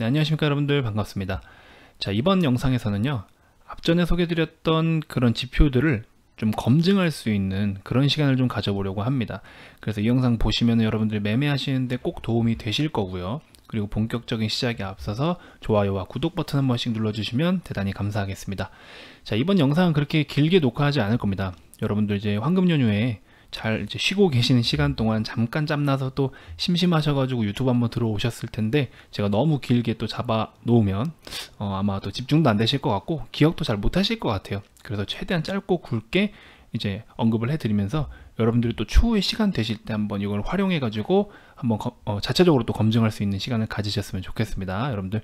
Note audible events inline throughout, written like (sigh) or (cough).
네, 안녕하십니까 여러분들 반갑습니다. 자 이번 영상에서는요 앞전에 소개드렸던 그런 지표들을 좀 검증할 수 있는 그런 시간을 좀 가져보려고 합니다. 그래서 이 영상 보시면 여러분들이 매매하시는데 꼭 도움이 되실 거고요. 그리고 본격적인 시작에 앞서서 좋아요와 구독 버튼 한 번씩 눌러주시면 대단히 감사하겠습니다. 자 이번 영상은 그렇게 길게 녹화하지 않을 겁니다. 여러분들 이제 황금 연휴에 잘 이제 쉬고 계시는 시간 동안 잠깐 짬나서 또 심심하셔가지고 유튜브 한번 들어오셨을 텐데 제가 너무 길게 또 잡아 놓으면 어, 아마 또 집중도 안 되실 것 같고 기억도 잘 못하실 것 같아요. 그래서 최대한 짧고 굵게 이제 언급을 해드리면서 여러분들이 또 추후에 시간 되실 때 한번 이걸 활용해가지고 한번 거, 어, 자체적으로 또 검증할 수 있는 시간을 가지셨으면 좋겠습니다. 여러분들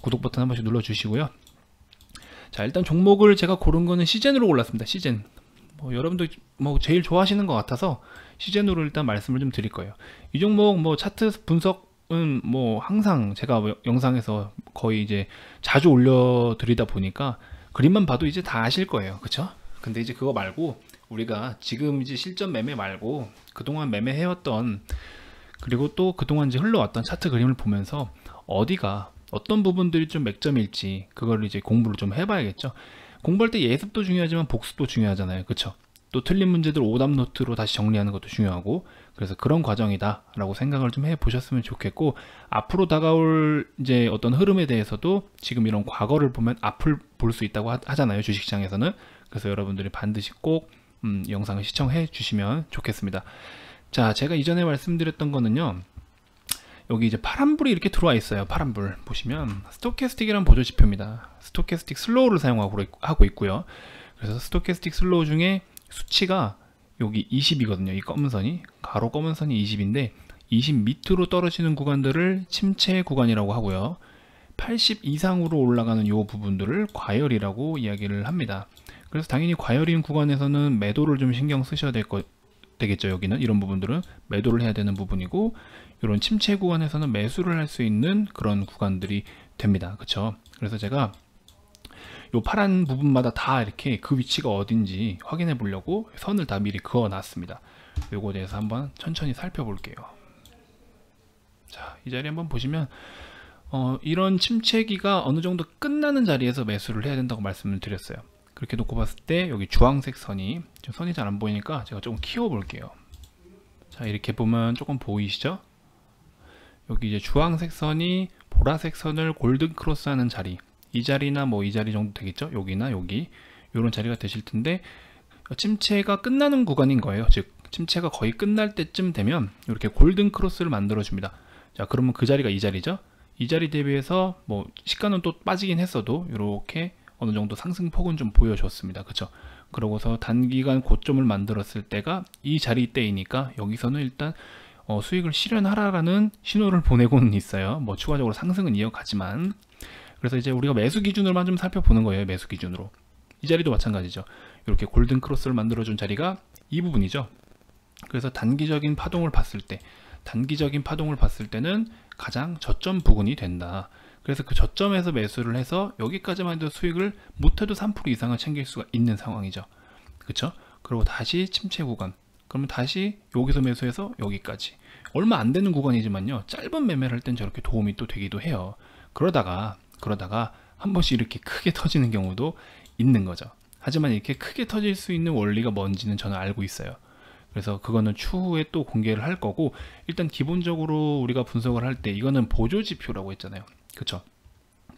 구독 버튼 한 번씩 눌러주시고요. 자 일단 종목을 제가 고른 거는 시즌으로 올랐습니다 시즌 뭐 여러분들 뭐 제일 좋아하시는 것 같아서 시즌으로 일단 말씀을 좀 드릴 거예요. 이 종목 뭐 차트 분석은 뭐 항상 제가 영상에서 거의 이제 자주 올려드리다 보니까 그림만 봐도 이제 다 아실 거예요. 그쵸? 근데 이제 그거 말고 우리가 지금 이제 실전 매매 말고 그동안 매매해왔던 그리고 또 그동안 이제 흘러왔던 차트 그림을 보면서 어디가 어떤 부분들이 좀 맥점일지 그걸 이제 공부를 좀 해봐야겠죠. 공부할 때 예습도 중요하지만 복습도 중요하잖아요. 그쵸? 또 틀린 문제들 오답 노트로 다시 정리하는 것도 중요하고 그래서 그런 과정이다 라고 생각을 좀 해보셨으면 좋겠고 앞으로 다가올 이제 어떤 흐름에 대해서도 지금 이런 과거를 보면 앞을 볼 수 있다고 하잖아요 주식시장에서는 그래서 여러분들이 반드시 꼭 음, 영상을 시청해 주시면 좋겠습니다 자 제가 이전에 말씀드렸던 거는요 여기 이제 파란불이 이렇게 들어와 있어요. 파란불 보시면 스토캐스틱이란 보조 지표입니다. 스토캐스틱 슬로우를 사용하고 하고 있고요. 그래서 스토캐스틱 슬로우 중에 수치가 여기 20이거든요. 이 검은 선이 가로 검은 선이 20인데 20 밑으로 떨어지는 구간들을 침체 구간이라고 하고요. 80 이상으로 올라가는 요 부분들을 과열이라고 이야기를 합니다. 그래서 당연히 과열인 구간에서는 매도를 좀 신경 쓰셔야 될것 되겠죠 여기는 이런 부분들은 매도를 해야 되는 부분이고 이런 침체 구간에서는 매수를 할 수 있는 그런 구간들이 됩니다 그쵸 그래서 제가 요 파란 부분마다 다 이렇게 그 위치가 어딘지 확인해 보려고 선을 다 미리 그어 놨습니다 요거에 대해서 한번 천천히 살펴볼게요 자이 자리 한번 보시면 어, 이런 침체기가 어느 정도 끝나는 자리에서 매수를 해야 된다고 말씀을 드렸어요 그렇게 놓고 봤을 때 여기 주황색 선이 지금 선이 잘 안 보이니까 제가 조금 키워 볼게요 자 이렇게 보면 조금 보이시죠 여기 이제 주황색 선이 보라색 선을 골든 크로스 하는 자리 이 자리나 뭐 이 자리 정도 되겠죠 여기나 여기 이런 자리가 되실 텐데 침체가 끝나는 구간인 거예요 즉 침체가 거의 끝날 때쯤 되면 이렇게 골든 크로스를 만들어 줍니다 자 그러면 그 자리가 이 자리죠 이 자리 대비해서 뭐 시간은 또 빠지긴 했어도 이렇게 어느 정도 상승폭은 좀 보여줬습니다. 그렇죠? 그러고서 단기간 고점을 만들었을 때가 이자리때이니까 여기서는 일단 어, 수익을 실현하라라는 신호를 보내고는 있어요. 뭐 추가적으로 상승은 이어가지만 그래서 이제 우리가 매수 기준으로만 좀 살펴보는 거예요. 매수 기준으로 이 자리도 마찬가지죠. 이렇게 골든 크로스를 만들어준 자리가 이 부분이죠. 그래서 단기적인 파동을 봤을 때 단기적인 파동을 봤을 때는 가장 저점 부근이 된다. 그래서 그 저점에서 매수를 해서 여기까지만 해도 수익을 못해도 3% 이상을 챙길 수가 있는 상황이죠. 그쵸 그리고 다시 침체 구간. 그러면 다시 여기서 매수해서 여기까지. 얼마 안 되는 구간이지만요. 짧은 매매를 할 땐 저렇게 도움이 또 되기도 해요. 그러다가, 그러다가 한 번씩 이렇게 크게 (laughs) 터지는 경우도 있는 거죠. 하지만 이렇게 크게 터질 수 있는 원리가 뭔지는 저는 알고 있어요. 그래서 그거는 추후에 또 공개를 할 거고 일단 기본적으로 우리가 분석을 할 때 이거는 보조 지표라고 했잖아요 그렇죠?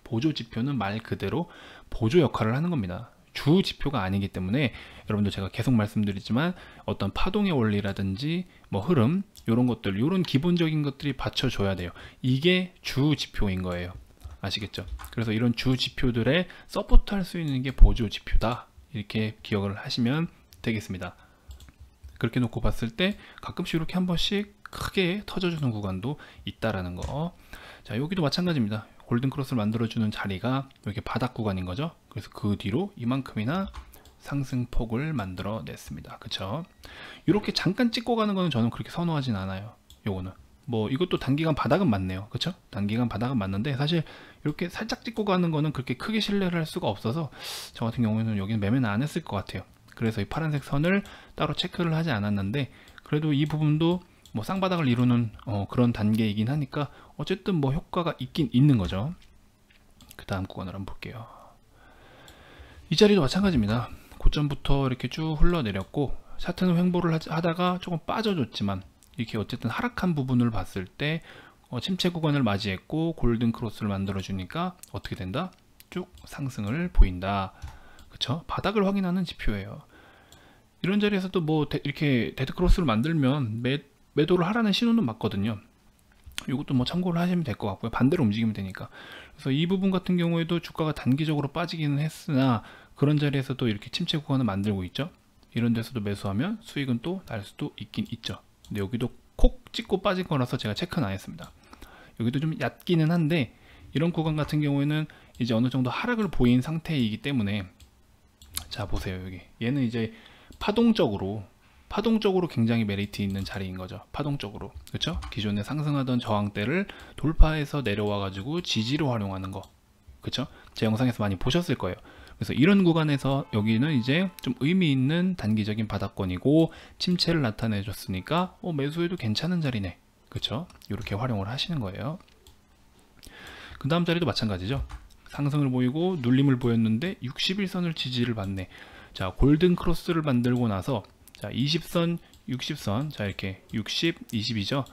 보조 지표는 말 그대로 보조 역할을 하는 겁니다. 주 지표가 아니기 때문에 여러분들 제가 계속 말씀드리지만 어떤 파동의 원리라든지 뭐 흐름 이런 것들 이런 기본적인 것들이 받쳐줘야 돼요. 이게 주 지표인 거예요. 아시겠죠? 그래서 이런 주지표들의 서포트 할 수 있는 게 보조 지표다. 이렇게 기억을 하시면 되겠습니다. 그렇게 놓고 봤을 때 가끔씩 이렇게 한 번씩 크게 터져주는 구간도 있다라는 거. 자 여기도 마찬가지입니다 골든 크로스를 만들어주는 자리가 여기 바닥 구간인 거죠 그래서 그 뒤로 이만큼이나 상승폭을 만들어 냈습니다 그쵸 이렇게 잠깐 찍고 가는 거는 저는 그렇게 선호하진 않아요 요거는 뭐 이것도 단기간 바닥은 맞네요 그쵸 단기간 바닥은 맞는데 사실 이렇게 살짝 찍고 가는 거는 그렇게 크게 신뢰를 할 수가 없어서 저 같은 경우에는 여기는 매매는 안 했을 것 같아요 그래서 이 파란색 선을 따로 체크를 하지 않았는데 그래도 이 부분도 뭐 쌍바닥을 이루는 어, 그런 단계이긴 하니까 어쨌든 뭐 효과가 있긴 있는 거죠 그 다음 구간을 한번 볼게요 이 자리도 마찬가지입니다 고점부터 이렇게 쭉 흘러내렸고 차트는 횡보를 하다가 조금 빠져줬지만 이렇게 어쨌든 하락한 부분을 봤을 때 어, 침체 구간을 맞이했고 골든 크로스를 만들어 주니까 어떻게 된다? 쭉 상승을 보인다 그쵸? 바닥을 확인하는 지표예요 이런 자리에서 도뭐 이렇게 데드 크로스를 만들면 매 매도를 하라는 신호는 맞거든요. 이것도 뭐 참고를 하시면 될 것 같고요. 반대로 움직이면 되니까. 그래서 이 부분 같은 경우에도 주가가 단기적으로 빠지기는 했으나 그런 자리에서 도 이렇게 침체 구간을 만들고 있죠. 이런 데서도 매수하면 수익은 또 날 수도 있긴 있죠. 근데 여기도 콕 찍고 빠진 거라서 제가 체크는 안 했습니다. 여기도 좀 얕기는 한데 이런 구간 같은 경우에는 이제 어느 정도 하락을 보인 상태이기 때문에 자 보세요 여기 얘는 이제 파동적으로 파동적으로 굉장히 메리트 있는 자리인 거죠. 파동적으로. 그렇죠? 기존에 상승하던 저항대를 돌파해서 내려와 가지고 지지로 활용하는 거. 그렇죠? 제 영상에서 많이 보셨을 거예요. 그래서 이런 구간에서 여기는 이제 좀 의미 있는 단기적인 바닥권이고 침체를 나타내 줬으니까 어, 매수해도 괜찮은 자리네. 그렇죠? 이렇게 활용을 하시는 거예요. 그 다음 자리도 마찬가지죠. 상승을 보이고 눌림을 보였는데 61선을 지지를 받네. 자, 골든 크로스를 만들고 나서 자 20선 60선 자 이렇게 60 20이죠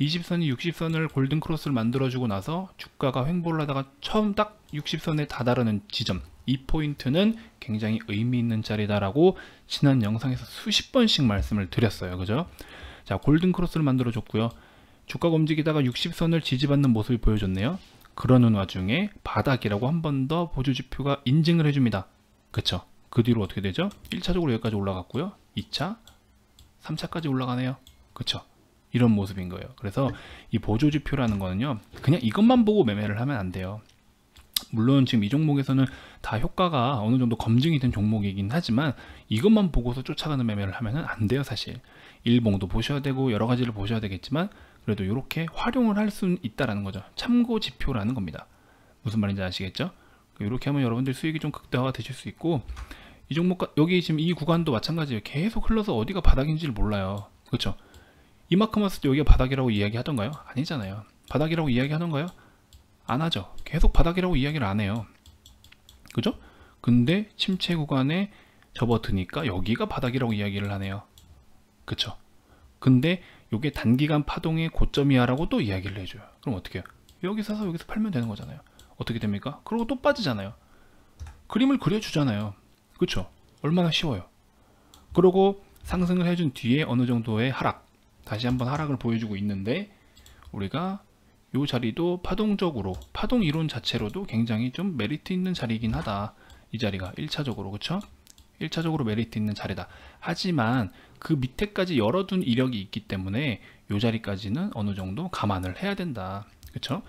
20선이 60선을 골든 크로스를 만들어주고 나서 주가가 횡보를 하다가 처음 딱 60선에 다다르는 지점 이 포인트는 굉장히 의미 있는 자리다라고 지난 영상에서 수십 번씩 말씀을 드렸어요 그죠 자 골든 크로스를 만들어 줬고요 주가가 움직이다가 60선을 지지받는 모습이 보여줬네요 그러는 와중에 바닥이라고 한 번 더 보조지표가 인증을 해줍니다 그쵸 그 뒤로 어떻게 되죠 1차적으로 여기까지 올라갔고요 2차, 3차까지 올라가네요. 그렇죠? 이런 모습인 거예요. 그래서 이 보조지표라는 거는요. 그냥 이것만 보고 매매를 하면 안 돼요. 물론 지금 이 종목에서는 다 효과가 어느 정도 검증이 된 종목이긴 하지만 이것만 보고서 쫓아가는 매매를 하면 안 돼요 사실 일봉도 보셔야 되고 여러 가지를 보셔야 되겠지만 그래도 이렇게 활용을 할 수 있다라는 거죠 참고 지표라는 겁니다 무슨 말인지 아시겠죠? 이렇게 하면 여러분들 수익이 좀 극대화가 되실 수 있고 이 종목 여기 지금 이 구간도 마찬가지예요 계속 흘러서 어디가 바닥인지를 몰라요 그렇죠 이만큼 왔을 때 여기가 바닥이라고 이야기하던가요 아니잖아요 바닥이라고 이야기하던가요 안 하죠 계속 바닥이라고 이야기를 안 해요 그죠 근데 침체 구간에 접어드니까 여기가 바닥이라고 이야기를 하네요 그쵸 근데 이게 단기간 파동의 고점이야 라고 또 이야기를 해줘요 그럼 어떻게 해요 여기 사서 여기서 팔면 되는 거잖아요 어떻게 됩니까 그리고 또 빠지잖아요 그림을 그려주잖아요 그쵸 얼마나 쉬워요 그러고 상승을 해준 뒤에 어느 정도의 하락 다시 한번 하락을 보여주고 있는데 우리가 이 자리도 파동적으로 파동 이론 자체로도 굉장히 좀 메리트 있는 자리이긴 하다 이 자리가 1차적으로 그쵸 1차적으로 메리트 있는 자리다 하지만 그 밑에까지 열어둔 이력이 있기 때문에 이 자리까지는 어느 정도 감안을 해야 된다 그쵸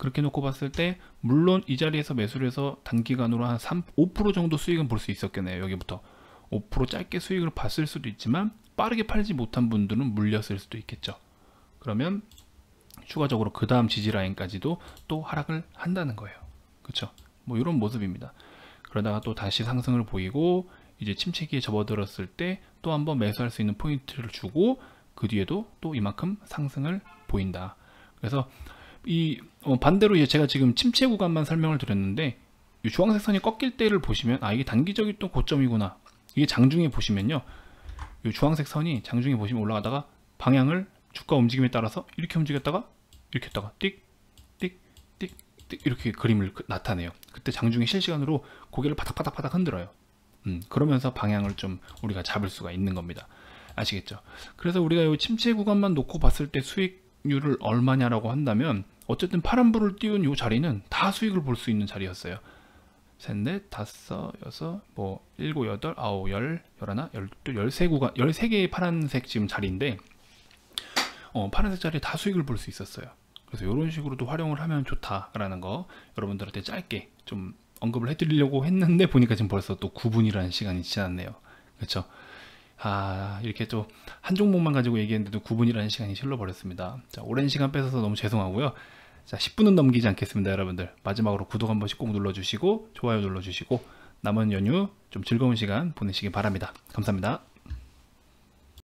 그렇게 놓고 봤을 때 물론 이 자리에서 매수를 해서 단기간으로 한 3, 5% 정도 수익은 볼 수 있었겠네요. 여기부터 5% 짧게 수익을 봤을 수도 있지만 빠르게 팔지 못한 분들은 물렸을 수도 있겠죠. 그러면 추가적으로 그 다음 지지 라인까지도 또 하락을 한다는 거예요. 그렇죠? 뭐 이런 모습입니다. 그러다가 또 다시 상승을 보이고 이제 침체기에 접어들었을 때 또 한번 매수할 수 있는 포인트를 주고 그 뒤에도 또 이만큼 상승을 보인다. 그래서 이 어, 반대로 제가 지금 침체 구간만 설명을 드렸는데 이 주황색 선이 꺾일 때를 보시면 아 이게 단기적인 또 고점이구나 이게 장중에 보시면요 이 주황색 선이 장중에 보시면 올라가다가 방향을 주가 움직임에 따라서 이렇게 움직였다가 이렇게 했다가 띡 띡 띡 띡 이렇게 그림을 그 나타내요 그때 장중에 실시간으로 고개를 바닥바닥바닥 흔들어요 음, 그러면서 방향을 좀 우리가 잡을 수가 있는 겁니다 아시겠죠 그래서 우리가 이 침체 구간만 놓고 봤을 때 수익 수익률을 얼마냐라고 한다면 어쨌든 파란불을 띄운 이 자리는 다 수익을 볼 수 있는 자리였어요. 셋넷 다섯 여섯 뭐 일곱 여덟 아홉 열 열하나 열두 열세 구간 열세 개의 파란색 지금 자리인데 어, 파란색 자리에 다 수익을 볼 수 있었어요. 그래서 이런 식으로도 활용을 하면 좋다라는 거 여러분들한테 짧게 좀 언급을 해드리려고 했는데 보니까 지금 벌써 또 9분이라는 시간이 지났네요. 그렇죠? 아 이렇게 또한 종목만 가지고 얘기했는데도 9분이라는 시간이 실로 버렸습니다. 자 오랜 시간 뺏어서 너무 죄송하고요. 자 10분은 넘기지 않겠습니다 여러분들. 마지막으로 구독 한 번씩 꼭 눌러주시고 좋아요 눌러주시고 남은 연휴 좀 즐거운 시간 보내시기 바랍니다. 감사합니다.